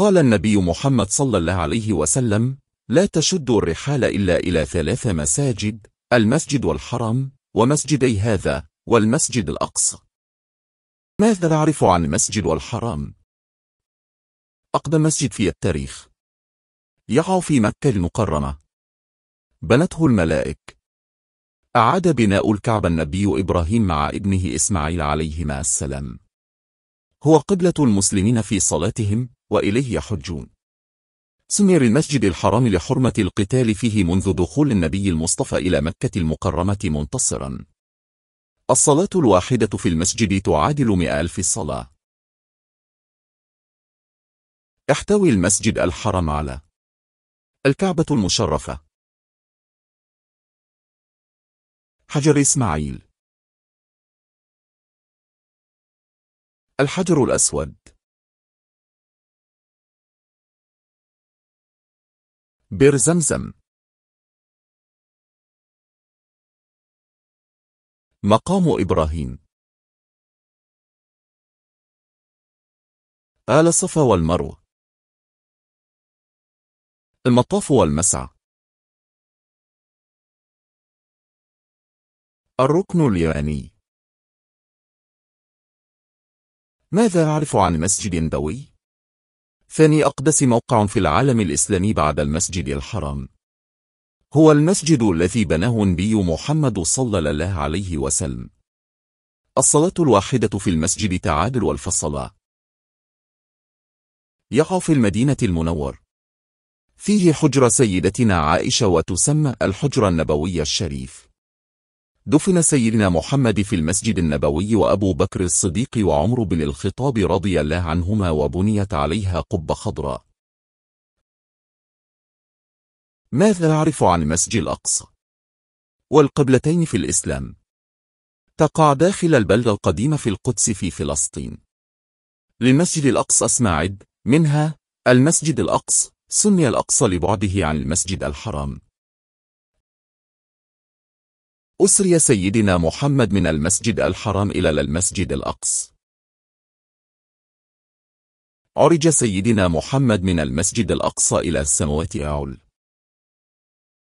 قال النبي محمد صلى الله عليه وسلم لا تشد الرحال إلا إلى ثلاث مساجد المسجد والحرم ومسجدي هذا والمسجد الأقصى ماذا نعرف عن المسجد والحرام؟ أقدم مسجد في التاريخ يقع في مكة المكرمة بنته الملائك أعاد بناء الكعب النبي إبراهيم مع ابنه إسماعيل عليهما السلام هو قبلة المسلمين في صلاتهم وإليه يحجون سمي المسجد الحرام لحرمة القتال فيه منذ دخول النبي المصطفى إلى مكة المكرمة منتصرا الصلاة الواحدة في المسجد تعادل مئة ألف صلاة احتوي المسجد الحرام على الكعبة المشرفة حجر إسماعيل الحجر الأسود بئر زمزم مقام إبراهيم آل صفا والمروة المطاف والمسعى الركن اليماني ماذا نعرف عن مسجد نبوي؟ ثاني أقدس موقع في العالم الإسلامي بعد المسجد الحرام هو المسجد الذي بناه النبي محمد صلى الله عليه وسلم الصلاة الواحدة في المسجد تعادل والفصلة صلاة يقع في المدينة المنور فيه حجرة سيدتنا عائشة وتسمى الحجرة النبوية الشريف دفن سيدنا محمد في المسجد النبوي وأبو بكر الصديق وعمر بن الخطاب رضي الله عنهما وبنيت عليها قبة خضراء ماذا نعرف عن مسجد الأقصى؟ والقبلتين في الإسلام تقع داخل البلدة القديمة في القدس في فلسطين للمسجد الأقصى أسماعد منها المسجد الأقصى سمي الأقصى لبعده عن المسجد الحرام أسري سيدنا محمد من المسجد الحرام إلى المسجد الأقصى عرج سيدنا محمد من المسجد الأقصى إلى السموات أعلى